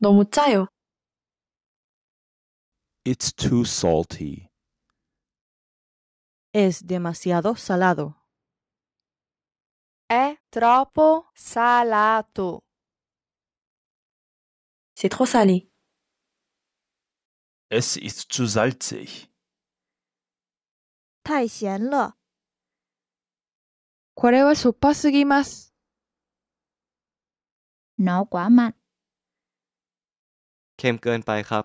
너무 짜요. It's too salty. Es demasiado salado. È troppo salato. C'est trop salé. Es ist zu salzig. 太咸了。これはしょっぱすぎます。nó quá mặn. เค็มเกินไปครับ